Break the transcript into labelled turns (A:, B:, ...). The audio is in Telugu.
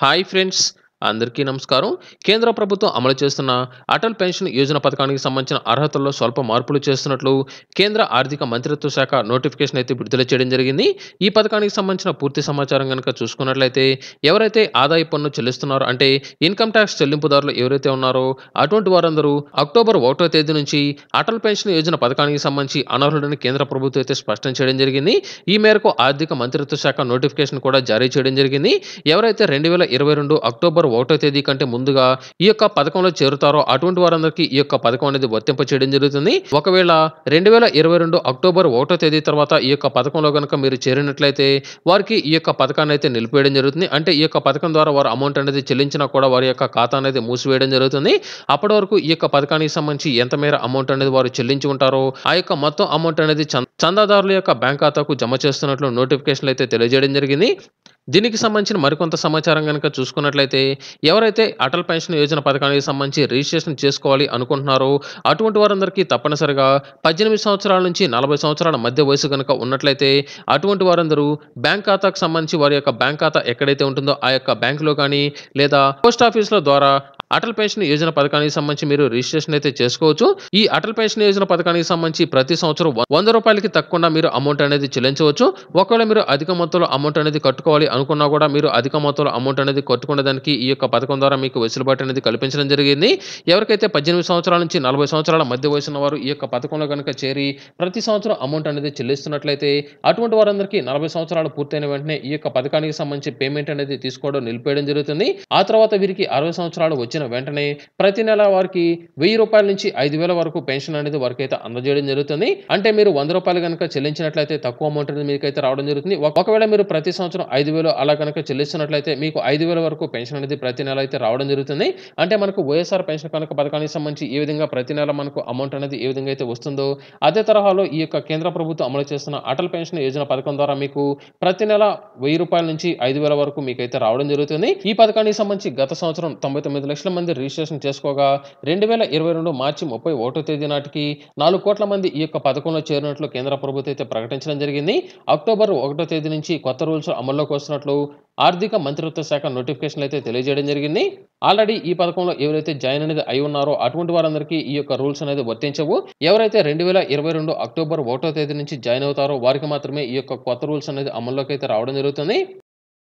A: Hi friends, అందరికీ నమస్కారం కేంద్ర ప్రభుత్వం అమలు చేస్తున్న అటల్ పెన్షన్ యోజన పథకానికి సంబంధించిన అర్హతల్లో స్వల్ప మార్పులు చేస్తున్నట్లు కేంద్ర ఆర్థిక మంత్రిత్వ శాఖ నోటిఫికేషన్ అయితే విడుదల చేయడం జరిగింది ఈ పథకానికి సంబంధించిన పూర్తి సమాచారం కనుక చూసుకున్నట్లయితే ఎవరైతే ఆదాయ పన్ను చెల్లిస్తున్నారో అంటే ఇన్కమ్ ట్యాక్స్ చెల్లింపుదారులు ఎవరైతే ఉన్నారో అటువంటి వారందరూ అక్టోబర్ ఒకటో తేదీ నుంచి అటల్ పెన్షన్ యోజన పథకానికి సంబంధించి అనర్హులని కేంద్ర ప్రభుత్వం అయితే స్పష్టం చేయడం జరిగింది ఈ మేరకు ఆర్థిక మంత్రిత్వ శాఖ నోటిఫికేషన్ కూడా జారీ చేయడం జరిగింది ఎవరైతే రెండు వేల ఇరవై రెండు అక్టోబర్ అక్టోబర్ ఒకటో తేదీ కంటే ముందుగా ఈ యొక్క పథకంలో చేరుతారో అటువంటి వారందరికీ ఈ యొక్క పథకం అనేది వర్తింప చేయడం జరుగుతుంది ఒకవేళ రెండు వేల ఇరవై రెండు అక్టోబర్ ఒకటో తేదీ తర్వాత ఈ యొక్క పథకంలో కనుక మీరు చేరినట్లయితే వారికి ఈ యొక్క పథకాన్ని అయితే నిలిపేయడం జరుగుతుంది అంటే ఈ యొక్క పథకం ద్వారా వారు అమౌంట్ అనేది చెల్లించినా కూడా వారి యొక్క ఖాతా అనేది మూసివేయడం జరుగుతుంది అప్పటి వరకు ఈ యొక్క పథకానికి సంబంధించి ఎంత మేర అమౌంట్ అనేది వారు చెల్లించి ఉంటారో ఆ యొక్క మొత్తం అమౌంట్ అనేది చందాదారుల యొక్క బ్యాంక్ ఖాతాకు జమ చేస్తున్నట్లు నోటిఫికేషన్ అయితే తెలియజేయడం జరిగింది దీనికి సంబంధించిన మరికొంత సమాచారం కనుక చూసుకున్నట్లయితే ఎవరైతే అటల్ పెన్షన్ యోజన పథకానికి సంబంధించి రిజిస్ట్రేషన్ చేసుకోవాలి అనుకుంటున్నారో అటువంటి వారందరికీ తప్పనిసరిగా పద్దెనిమిది సంవత్సరాల నుంచి నలభై సంవత్సరాల మధ్య వయసు కనుక ఉన్నట్లయితే అటువంటి వారందరూ బ్యాంక్ ఖాతాకు సంబంధించి వారి యొక్క బ్యాంక్ ఖాతా ఎక్కడైతే ఉంటుందో ఆ యొక్క బ్యాంకులో కానీ లేదా పోస్ట్ ఆఫీసుల ద్వారా అటల్ పెన్షన్ యోజన పథకానికి సంబంధించి మీరు రిజిస్ట్రేషన్ అయితే చేసుకోవచ్చు ఈ అటల్ పెన్షన్ యోజన పథకానికి సంబంధించి ప్రతి సంవత్సరం వంద రూపాయలకి తక్కువ మీరు అమౌంట్ అనేది చెల్లించవచ్చు ఒకవేళ మీరు అధిక మొత్తంలో అమౌంట్ అనేది కట్టుకోవాలి అనుకున్నా కూడా మీరు అధిక మొత్తంలో అమౌంట్ అనేది కట్టుకునే దానికి ఈ యొక్క పథకం ద్వారా మీకు వెసులుబాటు అనేది కల్పించడం జరిగింది ఎవరికైతే పద్దెనిమిది సంవత్సరాల నుంచి నలభై సంవత్సరాల మధ్య వయసున్న వారు ఈ యొక్క పథకంలో కనుక చేరి ప్రతి సంవత్సరం అమౌంట్ అనేది చెల్లిస్తున్నట్లయితే అటువంటి వారందరికీ నలభై సంవత్సరాలు పూర్తయిన వెంటనే ఈ యొక్క పథకానికి సంబంధించి పేమెంట్ అనేది తీసుకోవడం నిలిపేయడం జరుగుతుంది ఆ తర్వాత వీరికి అరవై సంవత్సరాలు వచ్చిన వచ్చిన వెంటనే ప్రతి నెల వారికి వెయ్యి రూపాయల నుంచి ఐదు వేల వరకు పెన్షన్ అనేది వారికి అయితే అందజేయడం జరుగుతుంది అంటే మీరు వంద రూపాయలు కనుక చెల్లించినట్లయితే తక్కువ అమౌంట్ అనేది మీకైతే రావడం జరుగుతుంది ఒకవేళ మీరు ప్రతి సంవత్సరం ఐదు వేలు అలా కనుక చెల్లిస్తున్నట్లయితే మీకు ఐదు వేల వరకు పెన్షన్ అనేది ప్రతి నెల అయితే రావడం జరుగుతుంది అంటే మనకు వైఎస్ఆర్ పెన్షన్ కనుక పథకానికి సంబంధించి ఏ విధంగా ప్రతి నెల మనకు అమౌంట్ అనేది ఏ విధంగా అయితే వస్తుందో అదే తరహాలో ఈ యొక్క కేంద్ర ప్రభుత్వం అమలు చేస్తున్న అటల్ పెన్షన్ యోజన పథకం ద్వారా మీకు ప్రతి నెల వెయ్యి రూపాయల నుంచి ఐదు వేల వరకు మీకైతే రావడం జరుగుతుంది ఈ పథకానికి సంబంధించి గత సంవత్సరం తొంభై తొమ్మిది లక్షల లక్షల మంది రిజిస్ట్రేషన్ చేసుకోగా రెండు వేల ఇరవై రెండు మార్చి ముప్పై ఒకటో తేదీ నాటికి నాలుగు కోట్ల మంది ఈ యొక్క పథకంలో చేరినట్లు కేంద్ర ప్రభుత్వం అయితే ప్రకటించడం జరిగింది అక్టోబర్ ఒకటో తేదీ నుంచి కొత్త రూల్స్ అమల్లోకి వస్తున్నట్లు ఆర్థిక మంత్రిత్వ శాఖ నోటిఫికేషన్లు అయితే తెలియజేయడం జరిగింది ఆల్రెడీ ఈ పథకంలో ఎవరైతే జాయిన్ అనేది అయి ఉన్నారో అటువంటి వారందరికీ ఈ యొక్క రూల్స్ అనేది వర్తించవు ఎవరైతే రెండు వేల ఇరవై రెండు అక్టోబర్ ఒకటో తేదీ నుంచి జాయిన్ అవుతారో వారికి మాత్రమే ఈ యొక్క కొత్త రూల్స్ అనేది అమల్లోకి అయితే రావడం జరుగుతుంది